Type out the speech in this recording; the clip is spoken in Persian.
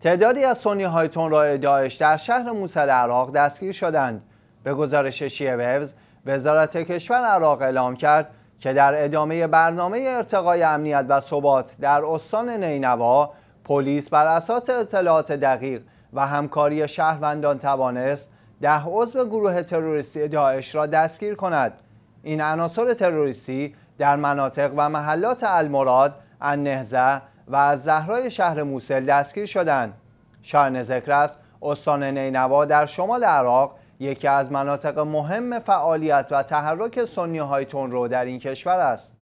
تعدادی از سنی های رای داعش در شهر موسل عراق دستگیر شدند به گزارش ویوز، وزارت کشور عراق اعلام کرد که در ادامه برنامه ارتقای امنیت و ثبات در استان نینوا پلیس بر اساس اطلاعات دقیق و همکاری شهروندان توانست ده عضو گروه تروریستی داعش را دستگیر کند این عناصر تروریستی در مناطق و محلات المراد، النهزه، و از زهرای شهر موسل دستگیر شدند. شهر ذکر است استان نینوا در شمال عراق یکی از مناطق مهم فعالیت و تحرک سنی های تون رو در این کشور است.